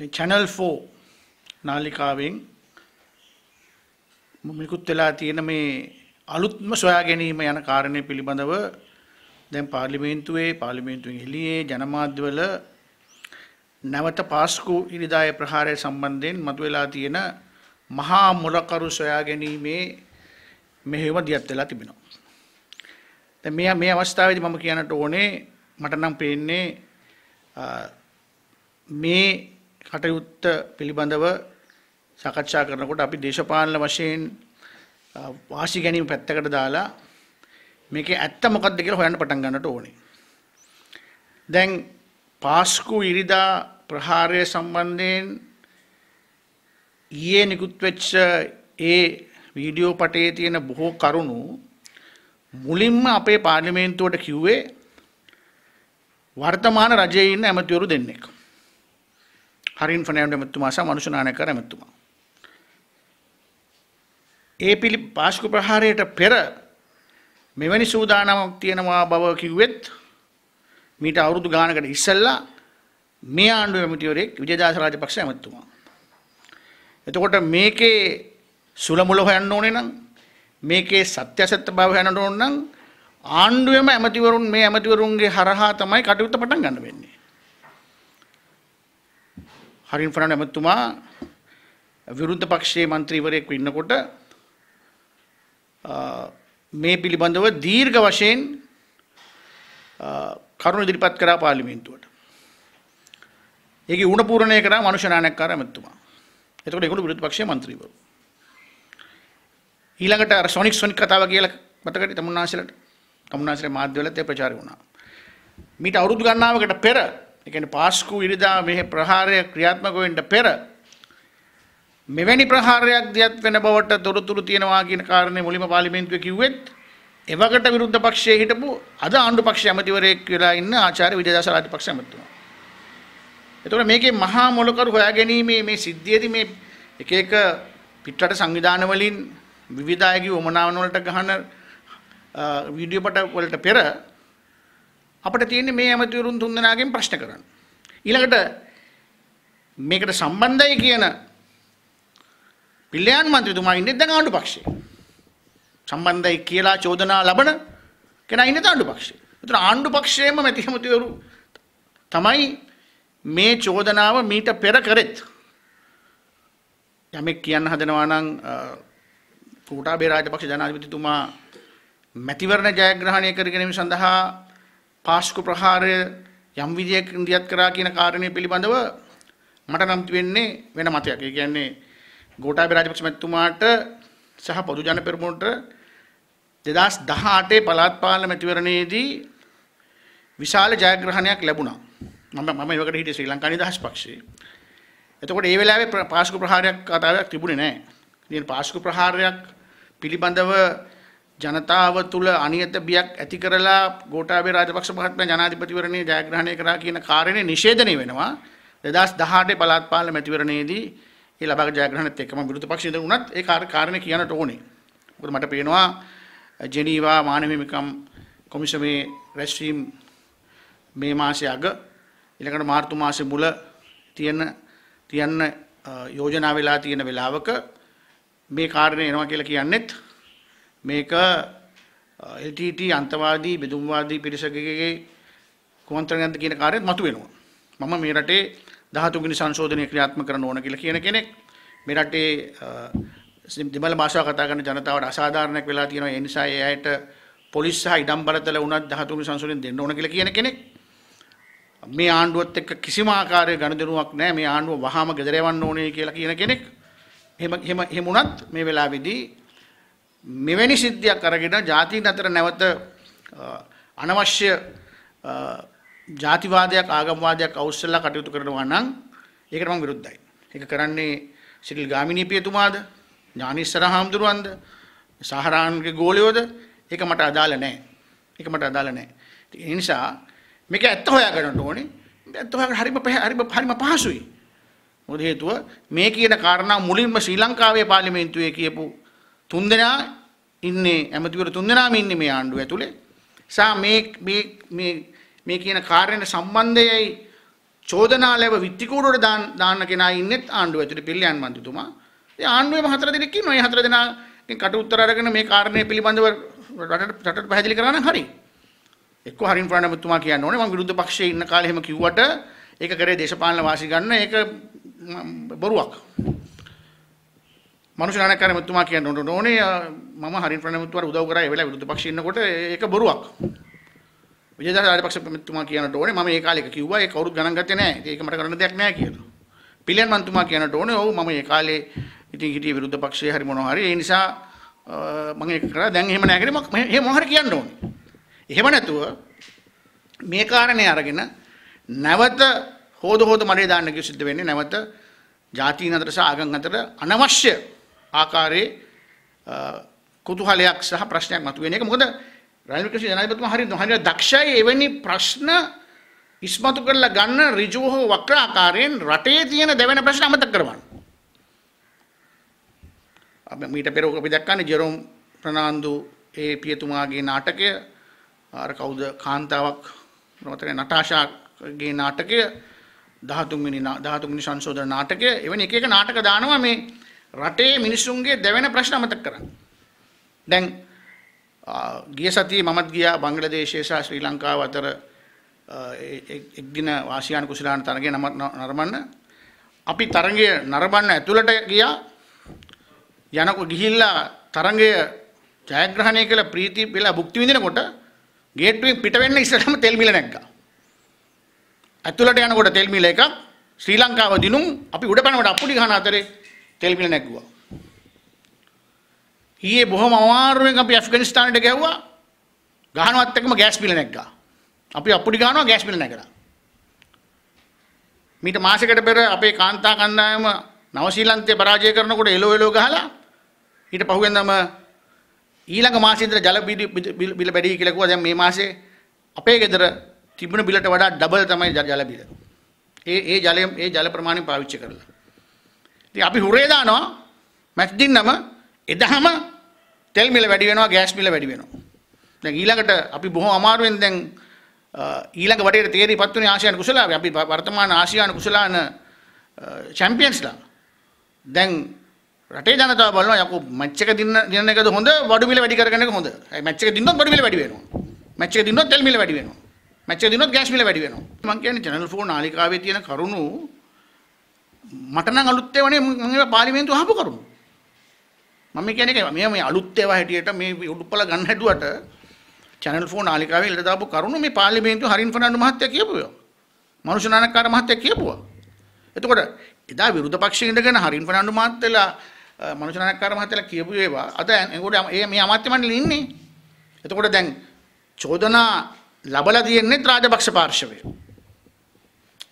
මේ channel 4 නාලිකාවෙන් මිකුත් වෙලා තියෙන මේ අලුත්ම සොයා ගැනීම යන කාරණය පිළිබඳව දැන් පාර්ලිමේන්තුවේ පාර්ලිමේන්තුවෙන් එළියේ ජනමාධ්‍යවල නැවත පාස්කු ඉරිදායේ ප්‍රහාරය සම්බන්ධයෙන් මතුවලා තියෙන මහා මොලකරු සොයා ගැනීමේ මෙහෙම දියත් වෙලා තිබෙනවා. දැන් මේ මේ අවස්ථාවේදී මම කියන්නට ඕනේ මට නම් පේන්නේ මේ කටයුත්ත පිළිබඳව සාකච්ඡා කරනකොට අපි දේශපාලන වශයෙන් වාසි ගැනීම පැත්තකට දාලා මේකේ ඇත්ත මොකක්ද කියලා හොයන්න පටන් ගන්නට ඕනේ. දැන් පාස්කු ඉරිදා ප්‍රහාරය සම්බන්ධයෙන් ඊයේ නිකුත් වෙච්ච ඒ වීඩියෝ පටේ තියෙන බොහෝ කරුණු මුලින්ම අපේ පාර්ලිමේන්තුවට කිව්වේ වර්තමාන රජයේ ඉන්න ඇමතිවරු දෙන්නෙක්. හරින් ෆනෑන්ඩ ඇමතුමා සහ මනුෂනානකර ඇමතුමා. ඒ පිළි පාස්කු ප්‍රහාරයට පෙර මෙවැනි සූදානමක් තියෙනවා බව කිව්වෙත් මීට අවුරුදු ගානකට ඉස්සෙල්ලා මේ ආණ්ඩුවේ ඇමතිවරයෙක් විජයදාස රාජපක්ෂ ඇමතුමා. එතකොට මේකේ සුලමුල හොයන්න ඕනේ නම් මේකේ සත්‍යාසත්‍ය බව හොයන්න ඕන නම් ආණ්ඩුවේම ඇමතිවරුන් මේ ඇමතිවරුන්ගේ හරහා තමයි කටයුත්ත පටන් ගන්න වෙන්නේ. හරින් ෆරණ ඇමතුමා විරුද්ධ පක්ෂයේ මන්ත්‍රීවරයෙක් ඉන්නකොට මේ පිළිබඳව දීර්ඝ වශයෙන් කරුණු ඉදිරිපත් කරා පාර්ලිමේන්තුවට. ඒකේ ඌණ පූර්ණණය කරා මනුෂ්‍ය නායකකාර ඇමතුමා. එතකොට ඒගොල්ලෝ විරුද්ධ පක්ෂයේ මන්ත්‍රීවරු. ඊළඟට අර සොනික් සොනික් කතාව කියලා මතකයි තමුන්නාසලට. තමුන්නාසලේ මාධ්‍යවලත් ඒ ප්‍රචාරය වුණා. මීට අවුරුදු ගණනාවකට පෙර එකන පාස්කු ඉරිදා මෙහි ප්‍රහාරය ක්‍රියාත්මකවෙන්ට පෙර මෙවැනි ප්‍රහාරයක් දියත් වෙන බවට තොරතුරු තියෙනවා කියන කාරණය මුලිම පාලිමේන්තුව කිව්වෙත් එවකට විරුද්ධ පක්ෂයේ හිටපු අද ආණ්ඩු පක්ෂ ඇමතිවරයෙක් වෙලා ඉන්න ආචාර්ය විජයදාස රාජපක්ෂ ඇමතිතුමා. එතකොට මේකේ මහා මොලකරු හොයාගැනීමේ මේ සිද්ධියේදී මේ එක එක පිටරට සංවිධාන වලින් විවිධ අයගේ උමනාවන් වලට ගහන වීඩියෝ පට වලට පෙර අපිට තියෙන්නේ මේ ඇමතිවරුන් තුන්දෙනාගෙන් ප්‍රශ්න කරන්න. ඊළඟට මේකට සම්බන්ධයි කියන පිල්ලයන් මන්ත්‍රීතුමා ඉන්නේ දැන් ආණ්ඩු පක්ෂයේ. සම්බන්ධයි කියලා චෝදනා ලබන කෙනා ඉන්නේ ආණ්ඩු පක්ෂයේ. ඒතර ආණ්ඩු පක්ෂයේම මැති ඇමතිවරු තමයි මේ චෝදනාව මීට පෙර කරෙත්. යමෙක් කියන්න හදනවා නම් කෝටාබේ රාජපක්ෂ ජනාධිපතිතුමා මැතිවරණ ජයග්‍රහණය කරගැනීම සඳහා පාශ්ක ප්‍රහාරය යම් විදියක ඉන්දියත් කරා කියන කාරණය පිළිබඳව මට නම් වෙන්නේ වෙන මතයක්. ඒ කියන්නේ ගෝඨාභය රාජපක්ෂ මැතිතුමාට සහ පොදු ජන පෙරමුණට 2018 පළාත් පාලන මැතිවරණයේදී විශාල ජයග්‍රහණයක් ලැබුණා. මම මම ඒකට හිටියේ ශ්‍රී ලංකා නිදහස් පක්ෂයේ. එතකොට ඒ වෙලාවේ පාශ්ක ප්‍රහාරයක් කතාවක් තිබුණේ නැහැ. ඉතින් පාශ්ක ප්‍රහාරයක් පිළිබඳව ජනතාව තුළ අනියත බියක් ඇති කරලා ගෝඨාභය රාජපක්ෂ මහත්මයා ජනාධිපතිවරණයේ ජයග්‍රහණය කරා කියන කාරණේ නිෂේධනය වෙනවා 2018 පළාත් පාලන මැතිවරණයේදී ඒ ලබාගත් ජයග්‍රහණත් එක්කම විරුද්ධ පක්ෂ ඉදන් උනත් ඒ කාරණේ කියන්නට ඕනේ. මොකද මට පේනවා ජෙනීවා මානව හිමිකම් කොමිසමේ රැස්වීම මේ මාසේ අග ඊළඟට මාර්තු මාසේ මුල තියෙන තියන්න යෝජනා වෙලා තියෙන වෙලාවක මේ කාරණේ එනවා කියලා කියන්නේත් මේක LTT අන්තවාදී බෙදුම්වාදී පිරිසකගේ කුමන්ත්‍රණයක්ද කියන කාර්යයත් මතුවෙනවා. මම මේ රටේ 13 වෙනි සංශෝධනය ක්‍රියාත්මක කරන්න ඕන කියලා කියන කෙනෙක් මේ රටේ දෙමළ භාෂාව කතා කරන ජනතාවට අසාධාරණයක් වෙලා තියෙනවා. ඒ නිසා ඒ අයට පොලිස් සහ ඉඩම් බලතල වුණත් 13 වෙනි සංශෝධනය දෙන්න ඕන කියලා කියන කෙනෙක් මේ ආණ්ඩුවත් එක්ක කිසිම ආකාරයේ ගනුදෙනුවක් නැහැ. මේ ආණ්ඩුව වහාම ගෙදර යවන්න ඕනේ කියලා කියන කෙනෙක් එහෙම එහෙම එහෙම වුණත් මේ වෙලාවේදී මෙවැනි සිද්ධියක් අරගෙන ජාතීන් අතර නැවත අනවශ්‍ය ජාතිවාදයක් ආගමවාදයක් අවශ්‍යලා කටයුතු කරනවා නම් ඒකට මම විරුද්ධයි. ඒක කරන්නේ සිරිල් ගාමිණී පියතුමාද ඥානීස්වර හාමුදුරුවන්ද සහරාන්ගේ ගෝලියෝද ඒක මට අදාළ නැහැ. ඒක මට අදාළ නැහැ. ඒ නිසා මේක ඇත්ත හොයාගන්න ඕනේ. ඇත්ත හොයාගන්න හරිම හරිම හරිම පහසුයි. මොකද හේතුව මේ කියන කාරණා මුලින්ම ශ්‍රී ලංකාවේ පාර්ලිමේන්තුවේ කියපු තුන්දෙනා ඉන්නේ ඇමතිවරු තුන්දෙනාම ඉන්නේ මේ ආණ්ඩුව ඇතුලේ. සා මේ මේ මේ මේ කියන කාර්යන සම්බන්ධයයි චෝදනා ලැබ විත්තිකූඩුවට දාන්න කෙනා ඉන්නෙත් ආණ්ඩුව ඇතුලේ පිල්ලයන් මන්ත්‍රීතුමා. ඒ ආණ්ඩුවේම හතර දෙනෙක් ඉන්නවා. ඒ හතර දෙනාගෙන් කට උත්තර අරගෙන මේ කාරණය පිළිබඳව රටට රටට පැහැදිලි කරන්න හරි. එක්ක හරින් ප්‍රාණ මතුමා කියන්න ඕනේ මම විරුද්ධ පක්ෂයේ ඉන්න කාලේ එහෙම කිව්වට ඒක කරේ දේශපාලන වාසි ගන්න ඒක බොරුවක්. මනුෂ්‍ය නායකකාරය මුතුමා කියන්න ඕනේ මම හරින් ප්‍රණමුතුමාට උදව් කරා ඒ වෙලාවේ විරුද්ධ පක්ෂේ ඉන්නකොට ඒක බොරුවක්. විජේදාස රාජපක්ෂ මුතුමා කියන්නට ඕනේ මම ඒ කාලේ කිව්වා ඒ කවුරුත් ගණන් ගත්තේ නැහැ. ඒක මට කරන්න දෙයක් නැහැ කියලා. පිලියන් මන්තුමා කියන්නට ඕනේ ඔව් මම ඒ කාලේ ඉතින් හිටියේ විරුද්ධ පක්ෂයේ හරි මොනවා හරි ඒ නිසා මම ඒක කරා දැන් එහෙම නැහැ කියලා මම එහෙම මොහොර කියන්න ඕනේ. එහෙම නැතුව මේ කාරණේ අරගෙන නැවත හොද හොද මඩේ දාන්න කිව්ව සිද්ධ වෙන්නේ නැවත ජාතීන් අතර සහ ආගම් අතර අනවශ්‍ය ආකාරයේ කුතුහලයක් සහ ප්‍රශ්නයක් මතුවෙන එක. මොකද රනිල් වික්‍රමසිංහ ජනාධිපතිතුමා හරි හරියට දක්ෂයි එවැනි ප්‍රශ්න ඉස්මතු කරලා ගන්න ඍජුව හෝ වක්‍ර ආකාරයෙන් රටේ තියෙන දෙවෙනි ප්‍රශ්න අමතක කරවන්න. අපි මීට පෙර අපි දැක්කනේ ජෙරොම් ප්‍රනාන්දු ඒ පියතුමාගේ නාටකය අර කවුද කාන්තාවක් මතකයි නටාෂාගේ නාටකය 13 වෙනි 13 වෙනි සංශෝධන නාටකය එවැනි එක එක නාටක දානවා මේ රටේ මිනිසුන්ගේ දැවෙන ප්‍රශ්න අමතක කරන්න. දැන් ගිය සතියේ මමත් ගියා බංග්ලාදේශය සහ ශ්‍රී ලංකාව අතර එක්දින ආසියානු කුසලාන තරගය නරඹන්න අපි තරගය නරඹන්න ඇතුළට ගියා යනකො ගිහිල්ලා තරගය ජයග්‍රහණය කළ ප්‍රීති වෙලා භුක්ති විඳිනකොට ගේට්ටුවෙන් පිට වෙන්න ඉස්සරහම තෙල් මිල නැග්ගා. ඇතුළට යනකොට තෙල් මිල එකක් ශ්‍රී ලංකාව දිනුම් අපි උඩ පැනවට අප්පුඩි ගහන අතරේ තෙල් මිල නැග්ගුවා. ඊයේ බොහොම අමාරුවෙන් අපි ඇෆ්ගනිස්තානයට ගැහුවා. ගහනවත් එක්කම ගෑස් මිල නැග්ගා. අපි අපුඩි ගහනවා ගෑස් මිල නැගලා. මීට මාසයකට පෙර අපේ කාන්තා කණ්ඩායම නවසීලන්තය පරාජය කරනකොට එලෝ එලෝ ගහලා ඊට පහුවෙන්දම ඊළඟ මාසේ ඉඳලා ජල බිල බැඩි කියලා කිව්වා දැන් මේ මාසේ අපේ ගෙදර තිබුණ බිලට වඩා ඩබල් තමයි ජල බිල. ඒ ඒ ජලය ඒ ජල ප්‍රමාණය පාවිච්චි කරලා. ඉතින් අපි හුරේ දානවා මැච් දින්නම එදහම තෙල් මිල වැඩි වෙනවා ගෑස් මිල වැඩි වෙනවා. දැන් ඊළඟට අපි බොහොම අමාරුවෙන් දැන් ඊළඟ වටේට තේරීපත් වුණේ ආසියානු කුසලාවේ. අපි වර්තමාන ආසියානු කුසලාන චැම්පියන්ස්ලා. දැන් රටේ ජනතාව බලනවා යකෝ මැච් එක දින්න දින එකද හොඳ වඩු මිල වැඩි කරගෙන එක හොඳ. මැච් එක දින්නොත් වඩු මිල වැඩි වෙනවා. මැච් එක දින්නොත් තෙල් මිල වැඩි වෙනවා. මැච් එක දින්නොත් ගෑස් මිල වැඩි වෙනවා. මම කියන්නේ channel 4 නාලිකාවේ තියෙන කරුණු මට නම් අලුත් ඒවානේ මම ඒවා පාර්ලිමේන්තුව අහපු කරුණු. මම කියන්නේ ඒක මේ මේ අලුත් ඒවා හැටියට මේ උඩුපල ගන්න හැදුවට channel 4 නාලිකාවේ ඉල්ල දාපු කරුණු මේ පාර්ලිමේන්තුව හරින් ෆර්නන්ඩෝ මහත්තයා කියපුවා. මනුෂ්‍ය නානකාර මහත්තයා කියපුවා. එතකොට එදා විරුද්ධ පක්ෂයේ ඉඳගෙන හරින් ෆර්නන්ඩෝ මහත්තයලා මනුෂ්‍ය නානකාර මහත්තයලා කියපු ඒවා අද ඒගොල්ලෝ මේ අමාත්‍ය මණ්ඩලෙ ඉන්නේ. එතකොට දැන් චෝදනා ලබලා තියෙන්නේ රාජපක්ෂ පාර්ශවය.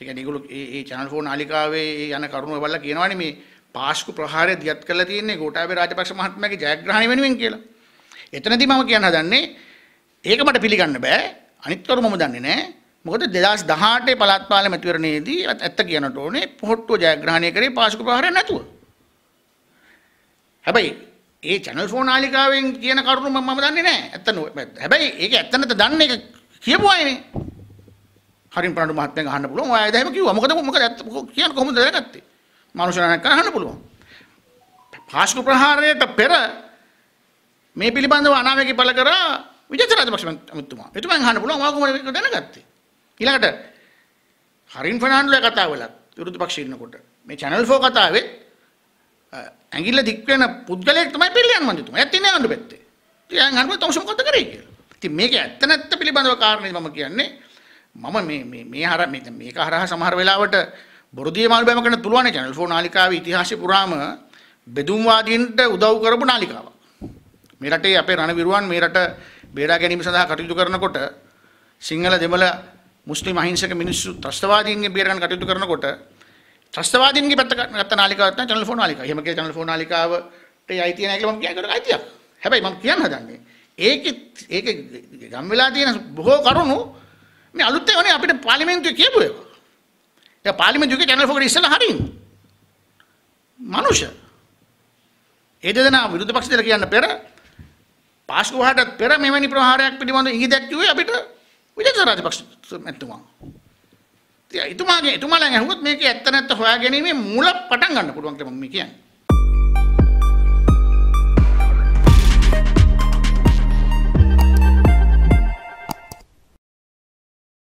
ඒ කියන්නේ ඒගොල්ලෝ ඒ ඒ channel 4 නාලිකාවේ යන කරුණ ඔයබල්ලා කියනවනේ මේ පාස්කු ප්‍රහාරය දියත් කරලා තියෙන්නේ ගෝඨාභය රාජපක්ෂ මහත්මයාගේ ජයග්‍රහණය වෙනුවෙන් කියලා. එතනදී මම කියන්න හදන්නේ ඒක මට පිළිගන්න බෑ. අනිත් කරු මම දන්නේ නෑ. මොකද 2018 පළාත් පාලන මැතිවරණයේදී ඇත්ත කියනට ඕනේ පොහොට්ටුව ජයග්‍රහණය කරේ පාසුක ප්‍රහාරය නැතුව. හැබැයි ඒ channel 4 නාලිකාවෙන් කියන කරුණ මම දන්නේ නැහැ. ඇත්ත නෝ. හැබැයි ඒක ඇත්ත නැත්ද දන්නේ ඒක කියපුවානේ. හරින් පණඩු මහත්තයෙන් අහන්න පුළුවන්. ඔය ඇයිද එහෙම කිව්වා? මොකද මොකද කියන්නේ කොහොමද දැනගත්තේ? මානුෂ නායක අහන්න පුළුවන්. පාස්කු ප්‍රහාරයට පෙර මේ පිළිබඳව අනාවැකි පළ කර විජේත රාජපක්ෂ මහතුමා. එතුමන් අහන්න පුළුවන් මා කොහොමද දැනගත්තේ? ඊළඟට හරින් ෆර්නාන්ඩෝගේ කතාව වලත් විරුද්ධ පක්ෂ ඉන්නකොට මේ channel 4 කතාවෙත් ඇඟිල්ල දික් වෙන පුද්ගලයෙක් තමයි පිළියන් මන්දිතුමා. ඇත්ත නෑ අඳු පැත්තේ. ඉතින් අහන්න පුළුවන් තවස මොකද කරේ කියලා. ඉතින් මේක ඇත්ත නැත්ත පිළිබඳව කාරණේ මම කියන්නේ මම මේ හර මේක හරහ සමහර වෙලාවට බොරදිය මාල් බෑම කරන්න පුළුවන් චැනල් 4 නාලිකාවේ ඉතිහාසය පුරාම බෙදුම්වාදීන්ට උදව් කරපු නාලිකාවක්. මේ රටේ අපේ රණවිරුවන් මේ රට බේරා ගැනීම සඳහා කටයුතු කරනකොට සිංහල දෙමළ මුස්ලිම් අහිංසක මිනිස්සු ත්‍රස්තවාදීන්ගේ බේර ගන්න කටයුතු කරනකොට ත්‍රස්තවාදීන්ගේ පැත්ත ගත්ත නාලිකාවක් තමයි චැනල් 4 නාලිකාව. එහෙම කියලා චැනල් 4 නාලිකාවට අයිතිය නැහැ කියලා මම කියන්නේ අයිතියක්. හැබැයි මම කියන්න හදන්නේ ඒකේ ඒකේ ගම් වෙලා තියෙන බොහෝ කරුණු මේ අලුත් ඒවානේ අපිට පාර්ලිමේන්තුවේ කියපු ඒවා. ඒ පාර්ලිමේන්තුවේ චැනල් 4කට ඉස්සලා හරින්. මනුෂ්‍ය. ඒ දෙදෙනා විරුද්ධ පක්ෂ දෙක කියන්න පෙර පාස්කුවහටත් පෙර මෙවැනි ප්‍රහාරයක් පිළිබඳ ඉඟියක් කිව්වේ අපිට විජේත රාජපක්ෂ මැතිතුමා. ඉතින් එතුමාගේ එතුමාලෙන් අහුවොත් මේකේ ඇත්ත නැත්ත හොයාගැනීමේ මූල පටන් ගන්න පුළුවන් කියලා මම කියන්නේ.